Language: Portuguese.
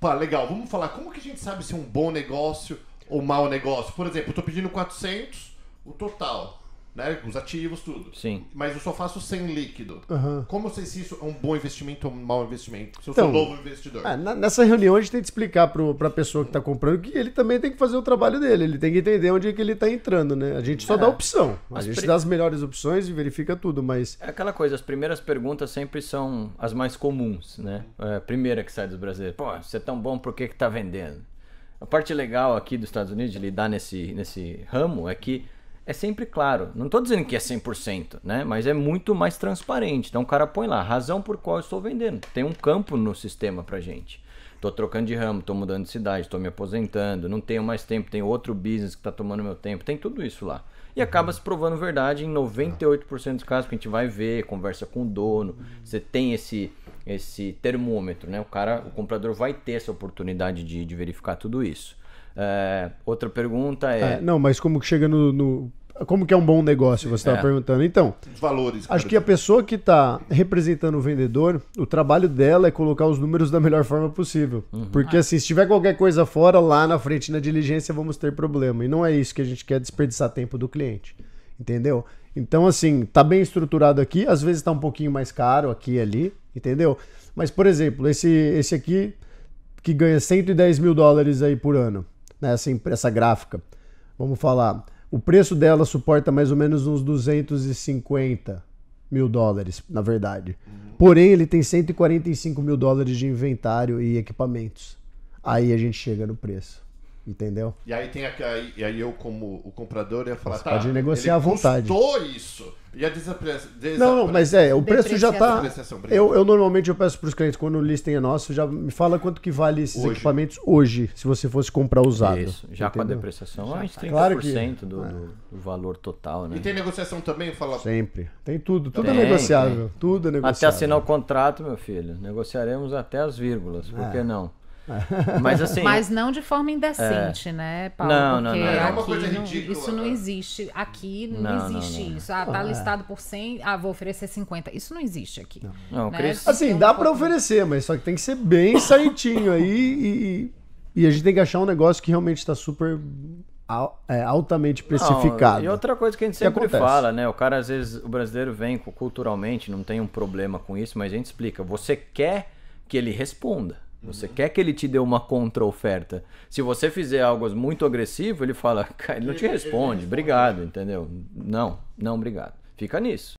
Pá, legal, vamos falar. Como que a gente sabe se é um bom negócio ou mau negócio? Por exemplo, eu tô pedindo 400, o total né? os ativos, tudo. Sim. Mas eu só faço sem líquido. Uhum. Como eu sei se isso é um bom investimento ou um mau investimento? Se eu então, sou um novo investidor. Ah, na, nessa reunião a gente tem que explicar para a pessoa que está comprando que ele também tem que fazer o trabalho dele. Ele tem que entender onde é que ele está entrando, né? A gente só é. dá opção. A gente pre... dá as melhores opções e verifica tudo, mas... É aquela coisa, as primeiras perguntas sempre são as mais comuns, né? É a primeira que sai dos brasileiros. Pô, você é tão bom, por que que tá vendendo? A parte legal aqui dos Estados Unidos de lidar nesse, nesse ramo é que é sempre claro. Não estou dizendo que é 100%, né? Mas é muito mais transparente. Então o cara põe lá, razão por qual eu estou vendendo. Tem um campo no sistema para gente. Estou trocando de ramo, estou mudando de cidade, estou me aposentando, não tenho mais tempo, tem outro business que está tomando meu tempo, tem tudo isso lá. E uhum. acaba se provando verdade em 98% dos casos, que a gente vai ver, conversa com o dono, uhum. você tem esse esse termômetro, né? O cara, o comprador vai ter essa oportunidade de, de verificar tudo isso. É, outra pergunta é... é... Não, mas como que chega no, no como que é um bom negócio, você estava é. perguntando. Então, os valores. Acho que a pessoa que está representando o vendedor, o trabalho dela é colocar os números da melhor forma possível. Uhum. Porque ah. assim, se tiver qualquer coisa fora, lá na frente na diligência vamos ter problema. E não é isso que a gente quer desperdiçar tempo do cliente. Entendeu? Então, assim, tá bem estruturado aqui, às vezes está um pouquinho mais caro aqui e ali, entendeu? Mas, por exemplo, esse, esse aqui que ganha 110 mil dólares aí por ano nessa né, impressa gráfica. Vamos falar. O preço dela suporta mais ou menos uns 250 mil dólares, na verdade. Porém, ele tem 145 mil dólares de inventário e equipamentos. Aí a gente chega no preço. Entendeu? E aí tem aqui, aí, e aí eu, como o comprador, ia falar, Você tá, pode negociar à vontade. Custou isso. E a desapre... Não, mas é, o preço já tá. Eu, eu normalmente eu peço para os clientes, quando o listing é nosso, já me fala quanto que vale esses hoje. equipamentos hoje, se você fosse comprar usado. Isso, já entendeu? com a depreciação, já uns 30% claro que... do, é. do, valor total, né? E tem negociação também, fala. Sempre. Tem tudo, tudo é tem, é negociável. Tem. Tudo é negociável. Até assinar o contrato, meu filho. Negociaremos até as vírgulas, por é. que não? Mas assim. Mas não de forma indecente, é. né, Paulo? Não, não, não. É uma coisa ridícula. Isso não existe. Aqui não, não existe não, não, isso. Ah, tá é. listado por 100, ah, vou oferecer 50. Isso não existe aqui. Não, né? Cris... Assim, dá para oferecer, mas só que tem que ser bem certinho aí e, e, a gente tem que achar um negócio que realmente está super é, altamente precificado. Não, e outra coisa que a gente sempre fala, né? O cara, às vezes, o brasileiro vem culturalmente, não tem um problema com isso, mas a gente explica. Você quer que ele responda. Você uhum. quer que ele te dê uma contra-oferta. Se você fizer algo muito agressivo, ele fala, cara, ele não te responde, obrigado, entendeu? Não, não, obrigado. Fica nisso.